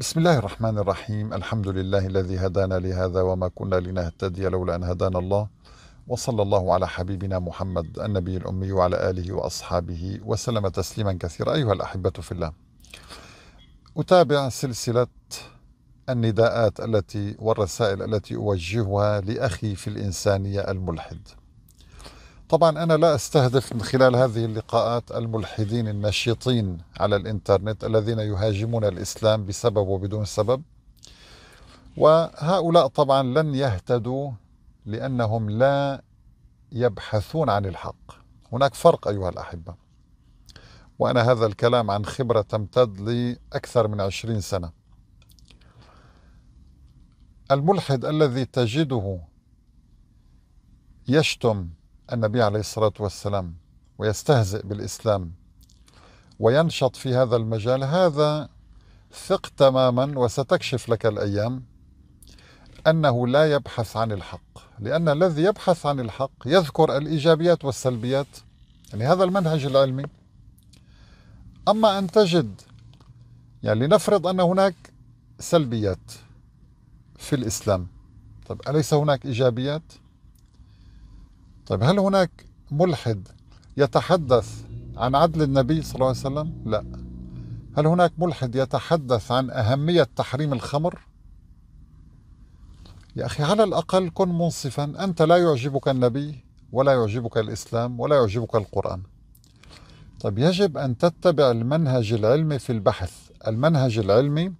بسم الله الرحمن الرحيم الحمد لله الذي هدانا لهذا وما كنا لنهتدي لولا أن هدانا الله وصلى الله على حبيبنا محمد النبي الأمي وعلى آله وأصحابه وسلم تسليما كثيرا أيها الأحبة في الله أتابع سلسلة النداءات التي والرسائل التي أوجهها لأخي في الإنسانية الملحد طبعا أنا لا أستهدف من خلال هذه اللقاءات الملحدين النشيطين على الإنترنت الذين يهاجمون الإسلام بسبب وبدون سبب وهؤلاء طبعا لن يهتدوا لأنهم لا يبحثون عن الحق هناك فرق أيها الأحبة وأنا هذا الكلام عن خبرة تمتد لأكثر من عشرين سنة الملحد الذي تجده يشتم النبي عليه الصلاة والسلام ويستهزئ بالإسلام وينشط في هذا المجال هذا ثق تماما وستكشف لك الأيام أنه لا يبحث عن الحق لأن الذي يبحث عن الحق يذكر الإيجابيات والسلبيات يعني هذا المنهج العلمي أما أن تجد يعني لنفرض أن هناك سلبيات في الإسلام طب أليس هناك إيجابيات؟ طيب هل هناك ملحد يتحدث عن عدل النبي صلى الله عليه وسلم؟ لا. هل هناك ملحد يتحدث عن أهمية تحريم الخمر؟ يا أخي على الأقل كن منصفا أنت لا يعجبك النبي ولا يعجبك الإسلام ولا يعجبك القرآن طيب يجب أن تتبع المنهج العلمي في البحث المنهج العلمي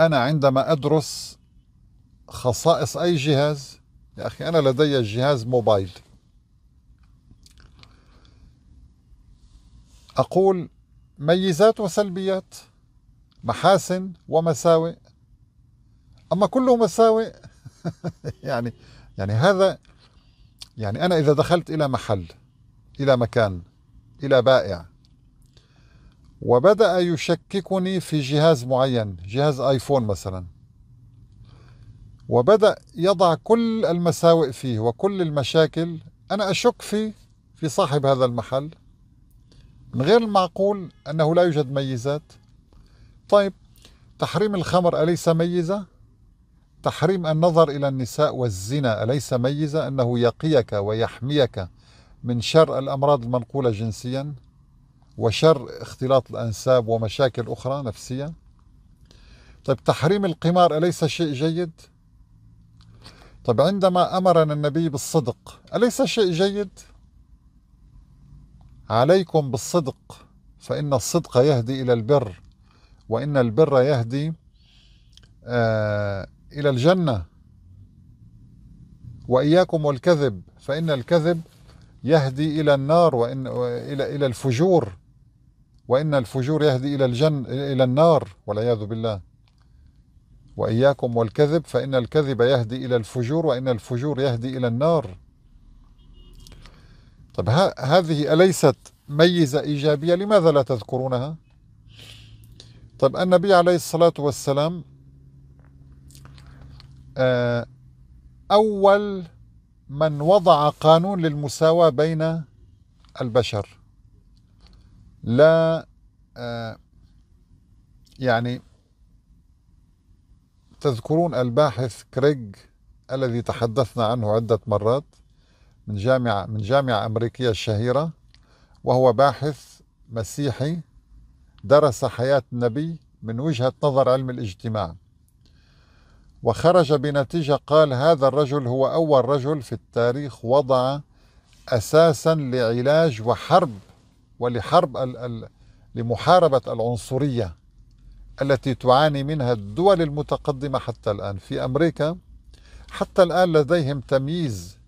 أنا عندما أدرس خصائص أي جهاز يا أخي أنا لدي جهاز موبايل أقول ميزات وسلبيات محاسن ومساوئ أما كله مساوئ يعني يعني هذا يعني أنا إذا دخلت إلى محل إلى مكان إلى بائع وبدأ يشككني في جهاز معين جهاز آيفون مثلاً وبدأ يضع كل المساوئ فيه وكل المشاكل أنا أشك في في صاحب هذا المحل من غير المعقول أنه لا يوجد ميزات طيب تحريم الخمر أليس ميزة؟ تحريم النظر إلى النساء والزنا أليس ميزة أنه يقيك ويحميك من شر الأمراض المنقولة جنسيا وشر اختلاط الأنساب ومشاكل أخرى نفسية طيب تحريم القمار أليس شيء جيد؟ طب عندما أمرنا النبي بالصدق أليس شيء جيد؟ عليكم بالصدق فإن الصدق يهدي إلى البر وإن البر يهدي آه إلى الجنة وإياكم والكذب فإن الكذب يهدي إلى النار وإن إلى إلى الفجور وإن الفجور يهدي إلى الجن إلى النار والعياذ بالله وإياكم والكذب فإن الكذب يهدي إلى الفجور وإن الفجور يهدي إلى النار طب هذه أليست ميزة إيجابية لماذا لا تذكرونها طب النبي عليه الصلاة والسلام آه، أول من وضع قانون للمساواة بين البشر لا آه، يعني تذكرون الباحث كريغ الذي تحدثنا عنه عدة مرات من جامعة من جامعة أمريكية الشهيرة وهو باحث مسيحي درس حياة النبي من وجهة نظر علم الاجتماع وخرج بنتيجة قال هذا الرجل هو أول رجل في التاريخ وضع أساسا لعلاج وحرب ولحرب ال ال لمحاربة العنصرية التي تعاني منها الدول المتقدمة حتى الآن في أمريكا حتى الآن لديهم تمييز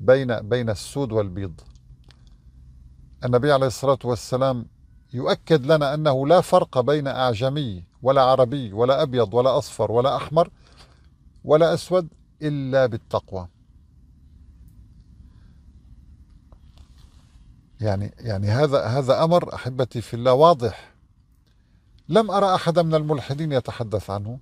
بين بين السود والبيض النبي عليه الصلاة والسلام يؤكد لنا أنه لا فرق بين أعجمي ولا عربي ولا أبيض ولا أصفر ولا أحمر ولا أسود إلا بالتقوى يعني يعني هذا هذا أمر أحبتي في الله واضح لم أرى أحدا من الملحدين يتحدث عنه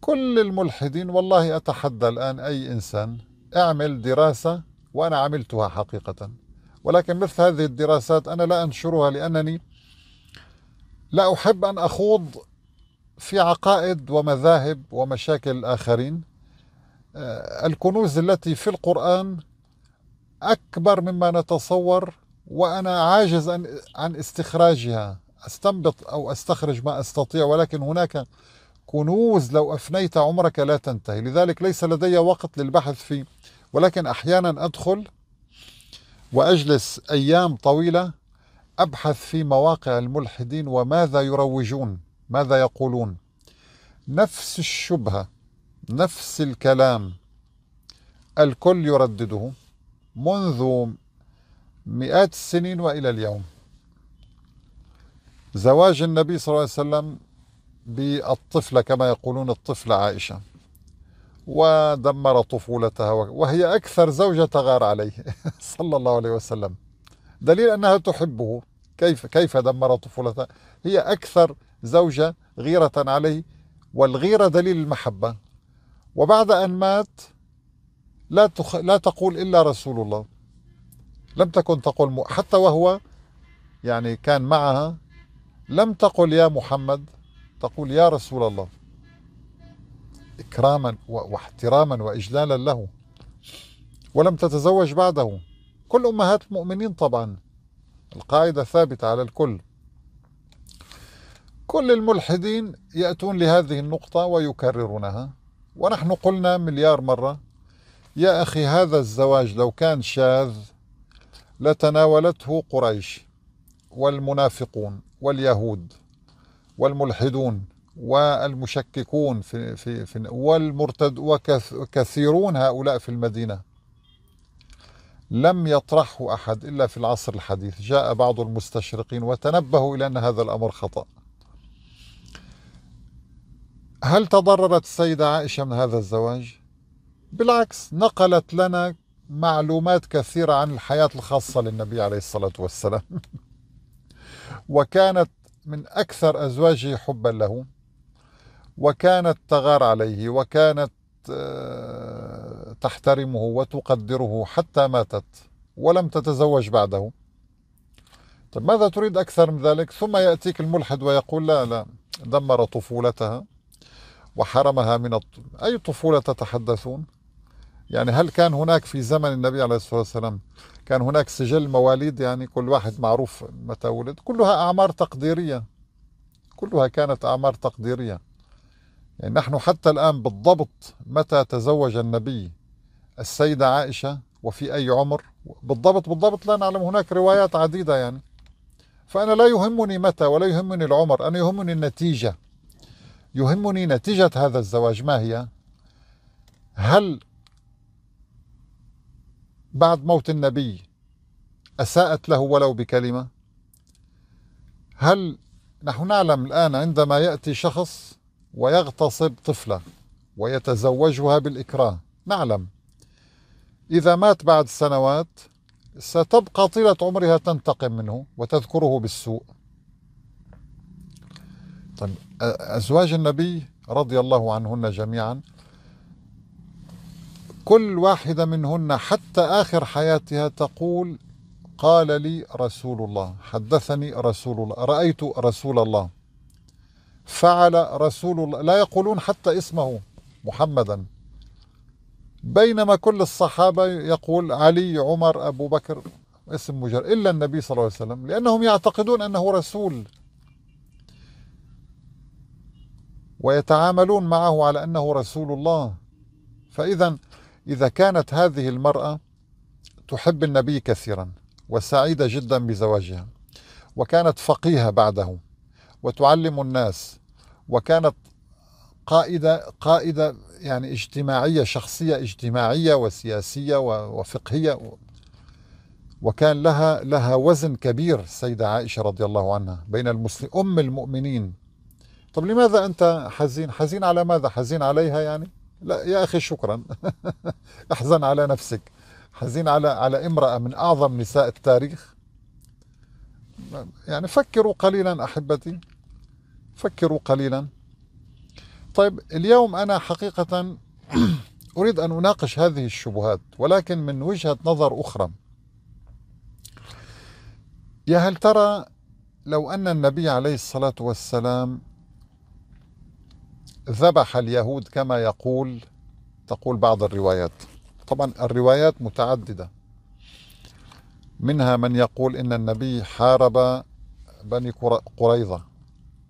كل الملحدين والله أتحدى الآن أي إنسان أعمل دراسة وأنا عملتها حقيقة ولكن مثل هذه الدراسات أنا لا أنشرها لأنني لا أحب أن أخوض في عقائد ومذاهب ومشاكل الآخرين آه، الكنوز التي في القرآن أكبر مما نتصور وأنا عاجز عن استخراجها أستنبط أو أستخرج ما أستطيع ولكن هناك كنوز لو أفنيت عمرك لا تنتهي لذلك ليس لدي وقت للبحث في ولكن أحيانا أدخل وأجلس أيام طويلة أبحث في مواقع الملحدين وماذا يروجون ماذا يقولون نفس الشبهة نفس الكلام الكل يردده منذ مئات السنين والى اليوم زواج النبي صلى الله عليه وسلم بالطفلة كما يقولون الطفلة عائشة ودمر طفولتها وهي أكثر زوجة تغار عليه صلى الله عليه وسلم دليل أنها تحبه كيف كيف دمر طفولتها هي أكثر زوجة غيرة عليه والغيرة دليل المحبة وبعد أن مات لا تخ... لا تقول إلا رسول الله لم تكن تقول حتى وهو يعني كان معها لم تقل يا محمد تقول يا رسول الله إكراما واحتراما وإجلالا له ولم تتزوج بعده كل أمهات المؤمنين طبعا القاعدة ثابتة على الكل كل الملحدين يأتون لهذه النقطة ويكررونها ونحن قلنا مليار مرة يا أخي هذا الزواج لو كان شاذ لتناولته قريش والمنافقون واليهود والملحدون والمشككون في في في والمرتد وكثيرون هؤلاء في المدينه لم يطرحه احد الا في العصر الحديث جاء بعض المستشرقين وتنبهوا الى ان هذا الامر خطا هل تضررت السيده عائشه من هذا الزواج بالعكس نقلت لنا معلومات كثيره عن الحياه الخاصه للنبي عليه الصلاه والسلام وكانت من أكثر أزواجه حبا له وكانت تغار عليه وكانت آه، تحترمه وتقدره حتى ماتت ولم تتزوج بعده طيب ماذا تريد أكثر من ذلك ثم يأتيك الملحد ويقول لا لا دمر طفولتها وحرمها من الط... أي طفولة تتحدثون يعني هل كان هناك في زمن النبي عليه الصلاة والسلام كان هناك سجل مواليد يعني كل واحد معروف متى ولد كلها أعمار تقديرية كلها كانت أعمار تقديرية يعني نحن حتى الآن بالضبط متى تزوج النبي السيدة عائشة وفي أي عمر بالضبط بالضبط لا نعلم هناك روايات عديدة يعني فأنا لا يهمني متى ولا يهمني العمر أنا يهمني النتيجة يهمني نتيجة هذا الزواج ما هي هل بعد موت النبي أساءت له ولو بكلمة هل نحن نعلم الآن عندما يأتي شخص ويغتصب طفلة ويتزوجها بالإكراه نعلم إذا مات بعد سنوات ستبقى طيلة عمرها تنتقم منه وتذكره بالسوء طيب أزواج النبي رضي الله عنهن جميعا كل واحدة منهن حتى آخر حياتها تقول قال لي رسول الله حدثني رسول الله رأيت رسول الله فعل رسول الله لا يقولون حتى اسمه محمدا بينما كل الصحابة يقول علي عمر أبو بكر اسم مجرد إلا النبي صلى الله عليه وسلم لأنهم يعتقدون أنه رسول ويتعاملون معه على أنه رسول الله فإذا إذا كانت هذه المرأة تحب النبي كثيرا وسعيدة جدا بزواجها وكانت فقيهة بعده وتعلم الناس وكانت قائدة قائدة يعني اجتماعية شخصية اجتماعية وسياسية وفقهية وكان لها لها وزن كبير السيدة عائشة رضي الله عنها بين المسلمين أم المؤمنين طب لماذا أنت حزين حزين على ماذا حزين عليها يعني لا يا أخي شكرا احزن على نفسك حزين على على امرأة من أعظم نساء التاريخ يعني فكروا قليلا أحبتي فكروا قليلا طيب اليوم أنا حقيقة أريد أن أناقش هذه الشبهات ولكن من وجهة نظر أخرى يا هل ترى لو أن النبي عليه الصلاة والسلام ذبح اليهود كما يقول تقول بعض الروايات طبعا الروايات متعددة منها من يقول إن النبي حارب بني قريظة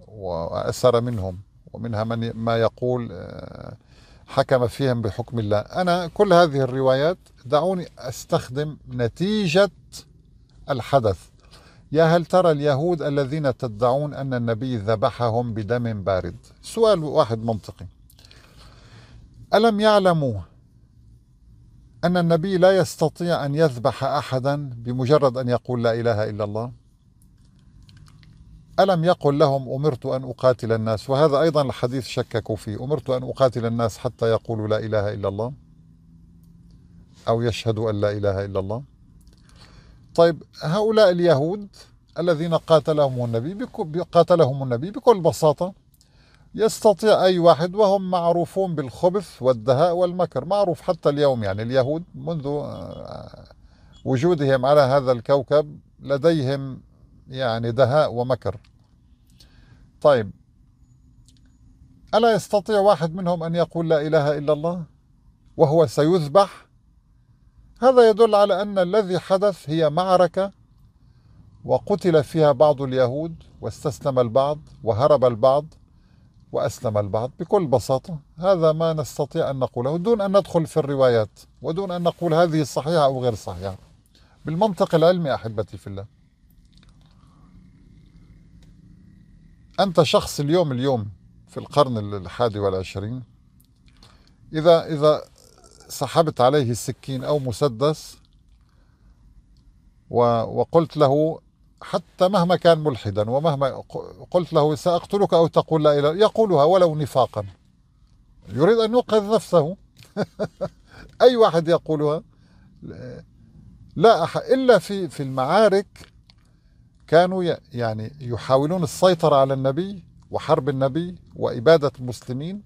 وأسر منهم ومنها من ما يقول آه، حكم فيهم بحكم الله أنا كل هذه الروايات دعوني أستخدم نتيجة الحدث يا هل ترى اليهود الذين تدعون أن النبي ذبحهم بدم بارد سؤال واحد منطقي ألم يعلموا أن النبي لا يستطيع أن يذبح أحدا بمجرد أن يقول لا إله إلا الله ألم يقل لهم أمرت أن أقاتل الناس وهذا أيضا الحديث شككوا فيه أمرت أن أقاتل الناس حتى يقولوا لا إله إلا الله أو يشهدوا أن لا إله إلا الله طيب هؤلاء اليهود الذين قاتلهم النبي قاتلهم النبي بكل بساطة يستطيع أي واحد وهم معروفون بالخبث والدهاء والمكر معروف حتى اليوم يعني اليهود منذ آه، وجودهم على هذا الكوكب لديهم يعني دهاء ومكر طيب ألا يستطيع واحد منهم أن يقول لا إله إلا الله وهو سيذبح هذا يدل على أن الذي حدث هي معركة وقتل فيها بعض اليهود واستسلم البعض وهرب البعض وأسلم البعض بكل بساطة هذا ما نستطيع أن نقوله دون أن ندخل في الروايات ودون أن نقول هذه صحيحة أو غير صحيحة بالمنطق العلمي أحبتي في الله أنت شخص اليوم اليوم في القرن الحادي والعشرين إذا إذا سحبت عليه السكين أو مسدس وقلت له حتى مهما كان ملحدا ومهما قلت له سأقتلك أو تقول لا إله يقولها ولو نفاقا يريد أن يوقظ نفسه أي واحد يقولها لا أح إلا في في المعارك كانوا يعني يحاولون السيطرة على النبي وحرب النبي وإبادة المسلمين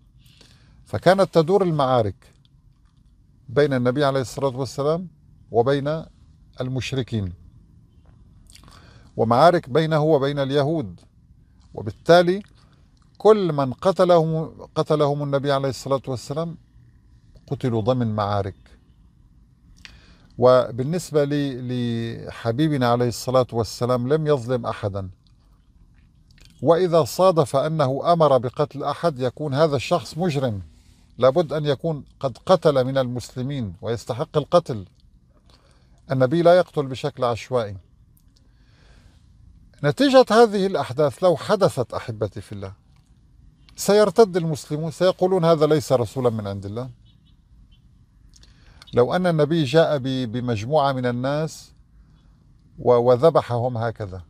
فكانت تدور المعارك بين النبي عليه الصلاة والسلام وبين المشركين ومعارك بينه وبين اليهود وبالتالي كل من قتلهم قتلهم النبي عليه الصلاة والسلام قتلوا ضمن معارك وبالنسبة لحبيبنا عليه الصلاة والسلام لم يظلم أحدا وإذا صادف أنه أمر بقتل أحد يكون هذا الشخص مجرم لابد أن يكون قد قتل من المسلمين ويستحق القتل النبي لا يقتل بشكل عشوائي نتيجة هذه الأحداث لو حدثت أحبتي في الله سيرتد المسلمون سيقولون هذا ليس رسولا من عند الله لو أن النبي جاء بمجموعة من الناس وذبحهم هكذا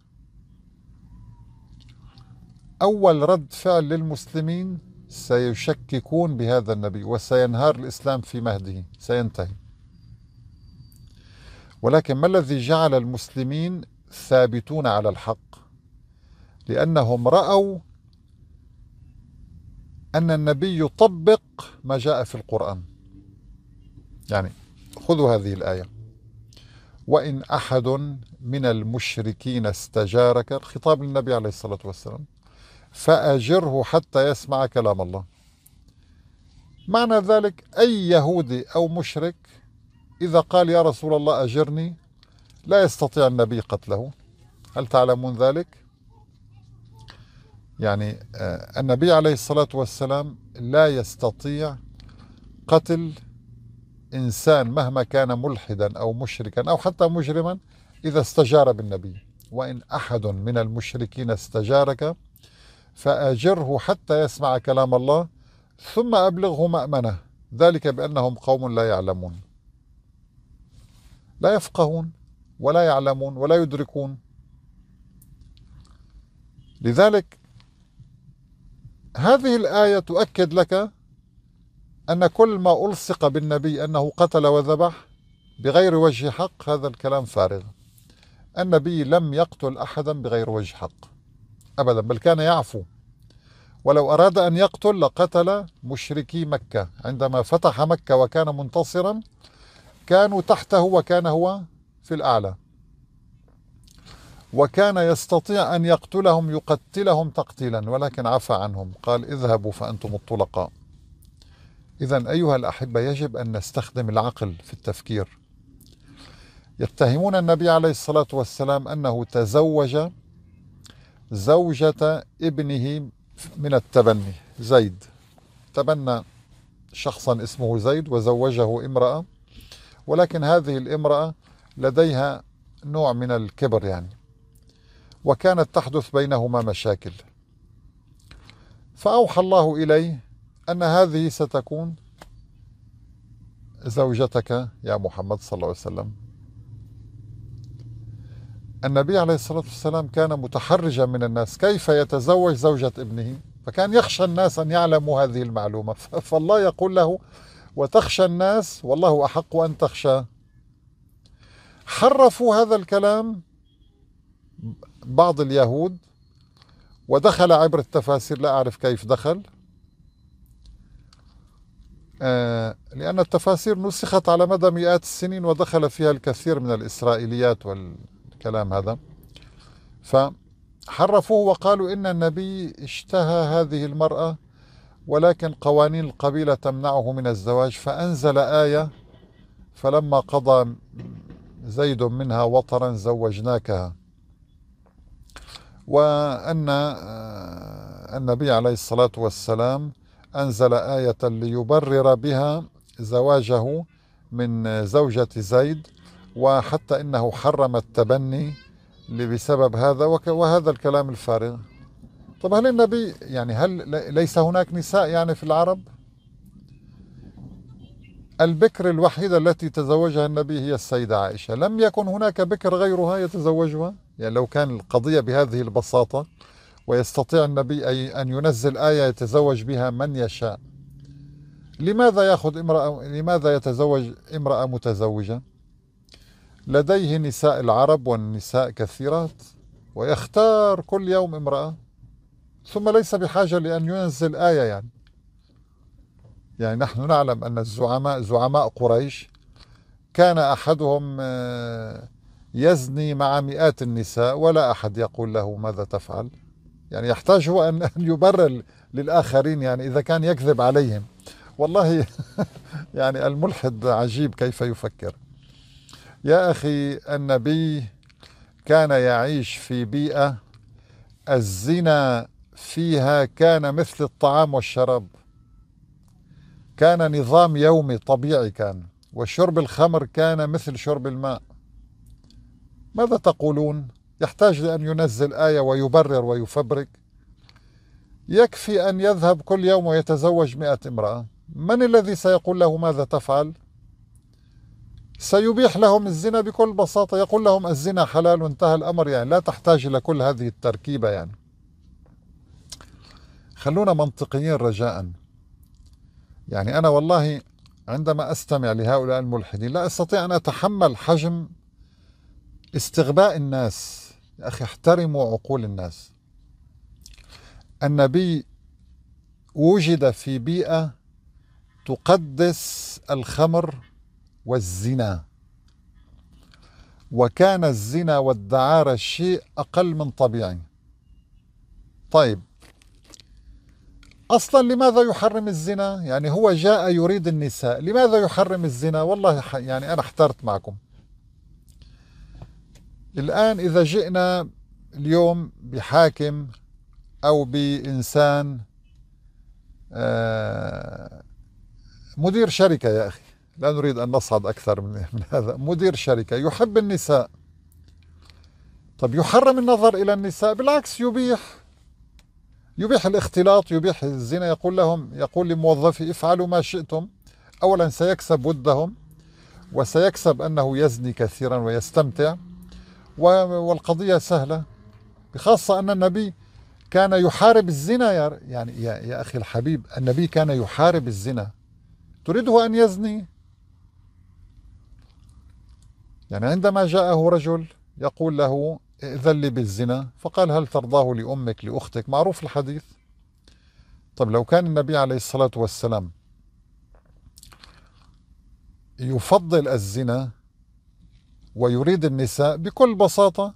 أول رد فعل للمسلمين سيشككون بهذا النبي وسينهار الإسلام في مهده سينتهي ولكن ما الذي جعل المسلمين ثابتون على الحق لأنهم رأوا أن النبي يطبق ما جاء في القرآن يعني خذوا هذه الآية وإن أحد من المشركين استجارك الخطاب للنبي عليه الصلاة والسلام فأجره حتى يسمع كلام الله معنى ذلك أي يهودي أو مشرك إذا قال يا رسول الله أجرني لا يستطيع النبي قتله هل تعلمون ذلك؟ يعني آه، النبي عليه الصلاة والسلام لا يستطيع قتل إنسان مهما كان ملحدا أو مشركا أو حتى مجرما إذا استجار بالنبي وإن أحد من المشركين استجارك فآجره حتى يسمع كلام الله ثم أبلغه مأمنه ذلك بأنهم قوم لا يعلمون لا يفقهون ولا يعلمون ولا يدركون لذلك هذه الآية تؤكد لك أن كل ما ألصق بالنبي أنه قتل وذبح بغير وجه حق هذا الكلام فارغ النبي لم يقتل أحدا بغير وجه حق أبدا بل كان يعفو ولو أراد أن يقتل لقتل مشركي مكة عندما فتح مكة وكان منتصرا كانوا تحته وكان هو في الأعلى وكان يستطيع أن يقتلهم يقتلهم تقتيلا ولكن عفى عنهم قال اذهبوا فأنتم الطلقاء إذا أيها الأحبة يجب أن نستخدم العقل في التفكير يتهمون النبي عليه الصلاة والسلام أنه تزوج زوجة ابنه من التبني زيد تبنى شخصا اسمه زيد وزوجه امرأة ولكن هذه الامرأة لديها نوع من الكبر يعني وكانت تحدث بينهما مشاكل فأوحى الله إليه أن هذه ستكون زوجتك يا محمد صلى الله عليه وسلم النبي عليه الصلاة والسلام كان متحرجا من الناس كيف يتزوج زوجة ابنه فكان يخشى الناس أن يعلموا هذه المعلومة فالله يقول له وتخشى الناس والله أحق أن تخشى حرفوا هذا الكلام بعض اليهود ودخل عبر التفاسير لا أعرف كيف دخل آه، لأن التفاسير نسخت على مدى مئات السنين ودخل فيها الكثير من الإسرائيليات وال الكلام هذا فحرفوه وقالوا إن النبي اشتهى هذه المرأة ولكن قوانين القبيلة تمنعه من الزواج فأنزل آية فلما قضى زيد منها وطرا زوجناكها وأن آه، النبي عليه الصلاة والسلام أنزل آية ليبرر بها زواجه من زوجة زيد وحتى انه حرم التبني بسبب هذا وهذا الكلام الفارغ طب هل النبي يعني هل ليس هناك نساء يعني في العرب البكر الوحيدة التي تزوجها النبي هي السيدة عائشة لم يكن هناك بكر غيرها يتزوجها يعني لو كان القضية بهذه البساطة ويستطيع النبي أن ينزل آية يتزوج بها من يشاء لماذا يأخذ امرأة لماذا يتزوج امرأة متزوجة؟ لديه نساء العرب والنساء كثيرات ويختار كل يوم امرأة ثم ليس بحاجة لأن ينزل آية يعني يعني نحن نعلم أن الزعماء زعماء قريش كان أحدهم آه، يزني مع مئات النساء ولا أحد يقول له ماذا تفعل يعني يحتاج هو أن يبرر للآخرين يعني إذا كان يكذب عليهم والله يعني الملحد عجيب كيف يفكر يا أخي النبي كان يعيش في بيئة الزنا فيها كان مثل الطعام والشراب كان نظام يومي طبيعي كان وشرب الخمر كان مثل شرب الماء ماذا تقولون يحتاج لأن ينزل آية ويبرر ويفبرك يكفي أن يذهب كل يوم ويتزوج مئة امرأة من الذي سيقول له ماذا تفعل سيبيح لهم الزنا بكل بساطة يقول لهم الزنا حلال وانتهى الأمر يعني لا تحتاج إلى كل هذه التركيبة يعني خلونا منطقيين رجاء يعني أنا والله عندما أستمع لهؤلاء الملحدين لا أستطيع أن أتحمل حجم استغباء الناس يا أخي احترموا عقول الناس النبي وجد في بيئة تقدس الخمر والزنا وكان الزنا والدعارة شيء أقل من طبيعي طيب أصلا لماذا يحرم الزنا يعني هو جاء يريد النساء لماذا يحرم الزنا والله يعني أنا احترت معكم الآن إذا جئنا اليوم بحاكم أو بإنسان آه، مدير شركة يا أخي لا نريد أن نصعد أكثر من, هذا مدير شركة يحب النساء طب يحرم النظر إلى النساء بالعكس يبيح يبيح الاختلاط يبيح الزنا يقول لهم يقول لموظفي افعلوا ما شئتم أولا سيكسب ودهم وسيكسب أنه يزني كثيرا ويستمتع والقضية سهلة بخاصة أن النبي كان يحارب الزنا يا يعني يا, يا أخي الحبيب النبي كان يحارب الزنا تريده أن يزني يعني عندما جاءه رجل يقول له ائذن لي بالزنا فقال هل ترضاه لأمك لأختك معروف الحديث طب لو كان النبي عليه الصلاة والسلام يفضل الزنا ويريد النساء بكل بساطة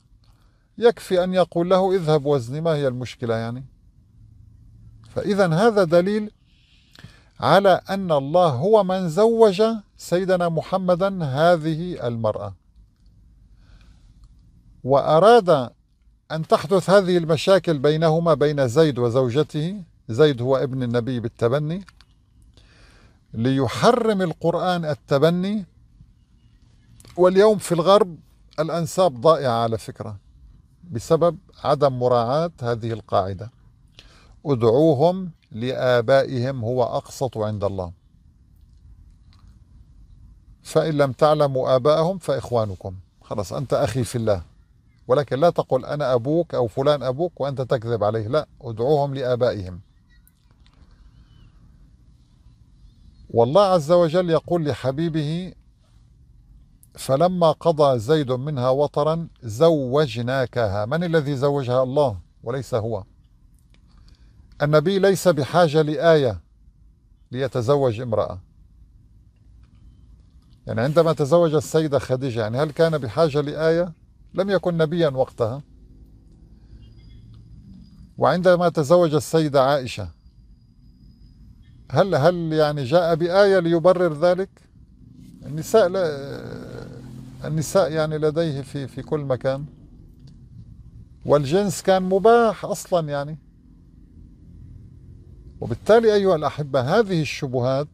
يكفي أن يقول له اذهب وزني ما هي المشكلة يعني فإذا هذا دليل على أن الله هو من زوج سيدنا محمدا هذه المرأة وأراد أن تحدث هذه المشاكل بينهما بين زيد وزوجته زيد هو ابن النبي بالتبني ليحرم القرآن التبني واليوم في الغرب الأنساب ضائعة على فكرة بسبب عدم مراعاة هذه القاعدة ادعوهم لآبائهم هو أقسط عند الله فإن لم تعلموا آباءهم فإخوانكم خلاص أنت أخي في الله ولكن لا تقل أنا أبوك أو فلان أبوك وأنت تكذب عليه لا ادعوهم لآبائهم والله عز وجل يقول لحبيبه فلما قضى زيد منها وطرا زوجناكها من الذي زوجها الله وليس هو النبي ليس بحاجة لآية ليتزوج امرأة يعني عندما تزوج السيدة خديجة يعني هل كان بحاجة لآية لم يكن نبيا وقتها وعندما تزوج السيدة عائشة هل هل يعني جاء بآية ليبرر ذلك؟ النساء لا النساء يعني لديه في في كل مكان والجنس كان مباح أصلا يعني وبالتالي أيها الأحبة هذه الشبهات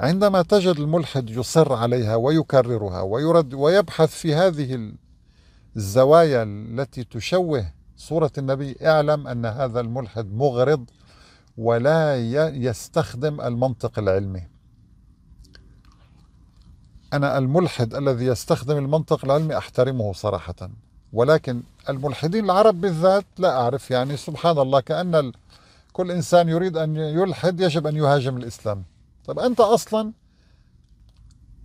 عندما تجد الملحد يصر عليها ويكررها ويرد ويبحث في هذه الزوايا التي تشوه صورة النبي اعلم أن هذا الملحد مغرض ولا يستخدم المنطق العلمي أنا الملحد الذي يستخدم المنطق العلمي أحترمه صراحة ولكن الملحدين العرب بالذات لا أعرف يعني سبحان الله كأن كل إنسان يريد أن يلحد يجب أن يهاجم الإسلام طيب أنت أصلا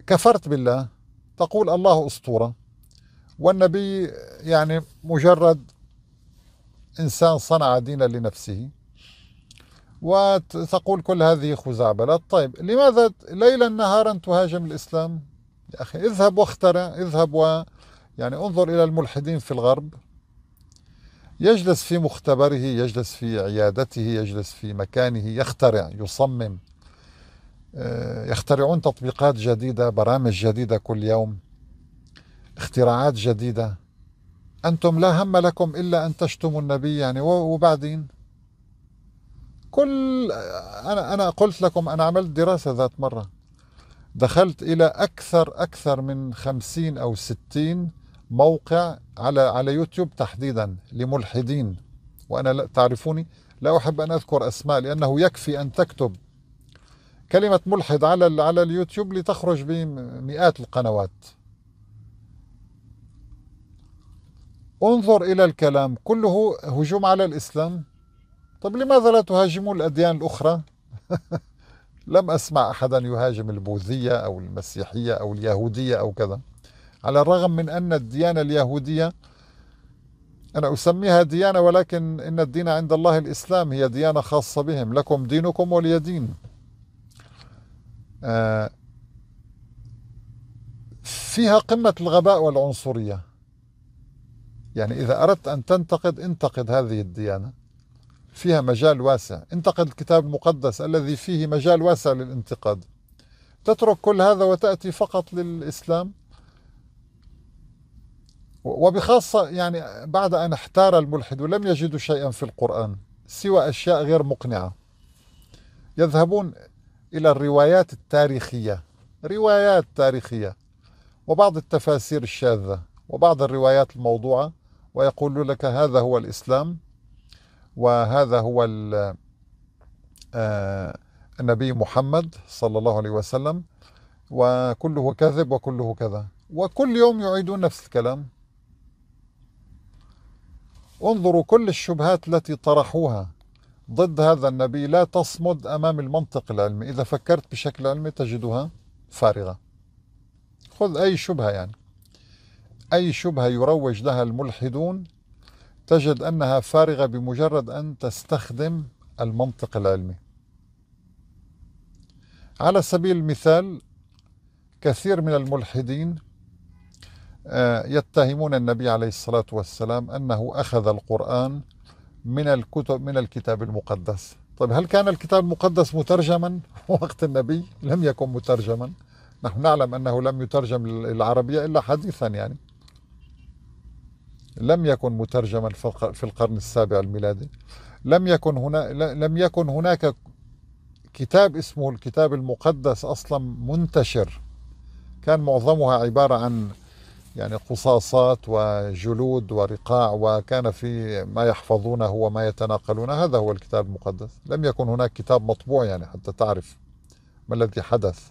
كفرت بالله تقول الله أسطورة والنبي يعني مجرد إنسان صنع دينا لنفسه وتقول كل هذه خزعبلات طيب لماذا ليلا نهارا تهاجم الإسلام يا أخي اذهب واخترع اذهب و يعني انظر إلى الملحدين في الغرب يجلس في مختبره يجلس في عيادته يجلس في مكانه يخترع يصمم آه، يخترعون تطبيقات جديدة برامج جديدة كل يوم اختراعات جديدة أنتم لا هم لكم إلا أن تشتموا النبي يعني وبعدين كل أنا أنا قلت لكم أنا عملت دراسة ذات مرة دخلت إلى أكثر أكثر من خمسين أو ستين موقع على على يوتيوب تحديدا لملحدين وأنا تعرفوني لا أحب أن أذكر أسماء لأنه يكفي أن تكتب كلمة ملحد على على اليوتيوب لتخرج بمئات القنوات انظر إلى الكلام كله هجوم على الإسلام طب لماذا لا تهاجمون الأديان الأخرى؟ لم أسمع أحدا يهاجم البوذية أو المسيحية أو اليهودية أو كذا على الرغم من أن الديانة اليهودية أنا أسميها ديانة ولكن إن الدين عند الله الإسلام هي ديانة خاصة بهم لكم دينكم ولي دين آه، فيها قمة الغباء والعنصرية يعني إذا أردت أن تنتقد انتقد هذه الديانة فيها مجال واسع انتقد الكتاب المقدس الذي فيه مجال واسع للانتقاد تترك كل هذا وتأتي فقط للإسلام وبخاصة يعني بعد أن احتار الملحد لم يجدوا شيئا في القرآن سوى أشياء غير مقنعة يذهبون إلى الروايات التاريخية روايات تاريخية وبعض التفاسير الشاذة وبعض الروايات الموضوعة ويقول لك هذا هو الإسلام وهذا هو آه، النبي محمد صلى الله عليه وسلم وكله كذب وكله كذا وكل يوم يعيدون نفس الكلام انظروا كل الشبهات التي طرحوها ضد هذا النبي لا تصمد أمام المنطق العلمي إذا فكرت بشكل علمي تجدها فارغة خذ أي شبهة يعني أي شبهة يروج لها الملحدون تجد أنها فارغة بمجرد أن تستخدم المنطق العلمي على سبيل المثال كثير من الملحدين آه، يتهمون النبي عليه الصلاة والسلام أنه أخذ القرآن من الكتب من الكتاب المقدس طيب هل كان الكتاب المقدس مترجما وقت النبي لم يكن مترجما نحن نعلم أنه لم يترجم للعربية إلا حديثا يعني لم يكن مترجما في القرن السابع الميلادي لم يكن هنا لم يكن هناك كتاب اسمه الكتاب المقدس اصلا منتشر كان معظمها عباره عن يعني قصاصات وجلود ورقاع وكان في ما يحفظونه وما يتناقلونه هذا هو الكتاب المقدس لم يكن هناك كتاب مطبوع يعني حتى تعرف ما الذي حدث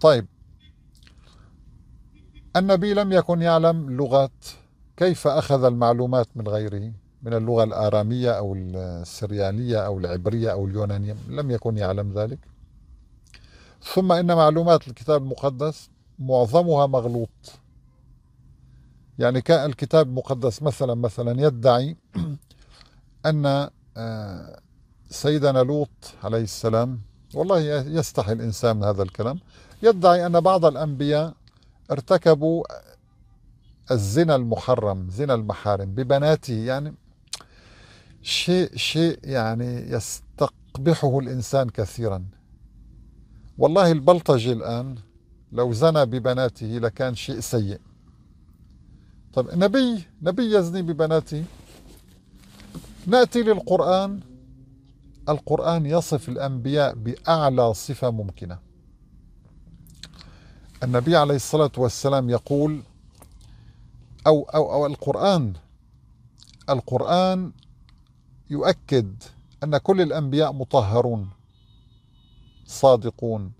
طيب النبي لم يكن يعلم لغة كيف أخذ المعلومات من غيره من اللغة الآرامية أو السريانية أو العبرية أو اليونانية لم يكن يعلم ذلك ثم إن معلومات الكتاب المقدس معظمها مغلوط يعني كالكتاب المقدس مثلا مثلا يدعي أن آه، سيدنا لوط عليه السلام والله يستحي الإنسان من هذا الكلام يدعي أن بعض الأنبياء ارتكبوا الزنا المحرم زنا المحارم ببناته يعني شيء شيء يعني يستقبحه الإنسان كثيرا والله البلطجي الآن لو زنى ببناته لكان شيء سيء طب نبي نبي يزني ببناته ناتي للقران القران يصف الانبياء باعلى صفه ممكنه النبي عليه الصلاه والسلام يقول او او او القران القران يؤكد ان كل الانبياء مطهرون صادقون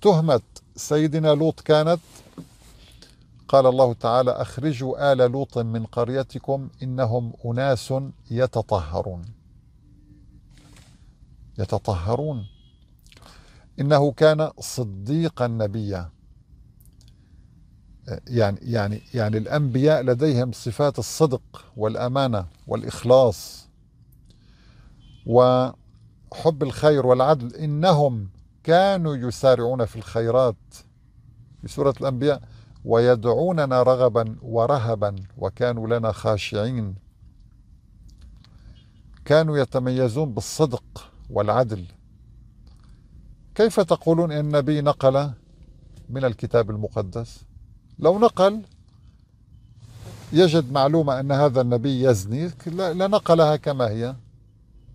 تهمة سيدنا لوط كانت قال الله تعالى أخرجوا آل لوط من قريتكم إنهم أناس يتطهرون يتطهرون إنه كان صديقا نبيا يعني يعني يعني الأنبياء لديهم صفات الصدق والأمانة والإخلاص وحب الخير والعدل إنهم كانوا يسارعون في الخيرات في سورة الأنبياء ويدعوننا رغبا ورهبا وكانوا لنا خاشعين كانوا يتميزون بالصدق والعدل كيف تقولون ان النبي نقل من الكتاب المقدس لو نقل يجد معلومه ان هذا النبي يزني لنقلها كما هي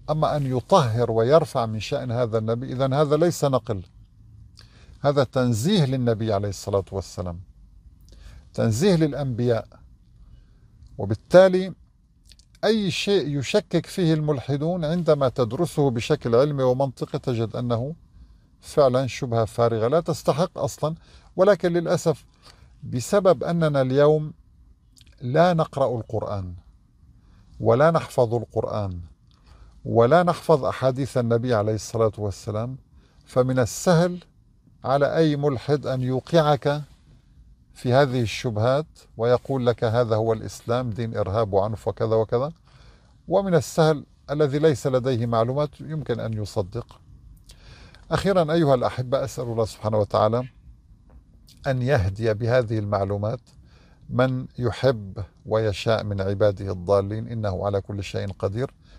أما أن يطهر ويرفع من شأن هذا النبي إذا هذا ليس نقل هذا تنزيه للنبي عليه الصلاة والسلام تنزيه للأنبياء وبالتالي أي شيء يشكك فيه الملحدون عندما تدرسه بشكل علمي ومنطقي تجد أنه فعلا شبهة فارغة لا تستحق أصلا ولكن للأسف بسبب أننا اليوم لا نقرأ القرآن ولا نحفظ القرآن ولا نحفظ أحاديث النبي عليه الصلاة والسلام فمن السهل على أي ملحد أن يوقعك في هذه الشبهات ويقول لك هذا هو الإسلام دين إرهاب وعنف وكذا وكذا ومن السهل الذي ليس لديه معلومات يمكن أن يصدق أخيرا أيها الأحبة أسأل الله سبحانه وتعالى أن يهدي بهذه المعلومات من يحب ويشاء من عباده الضالين إنه على كل شيء قدير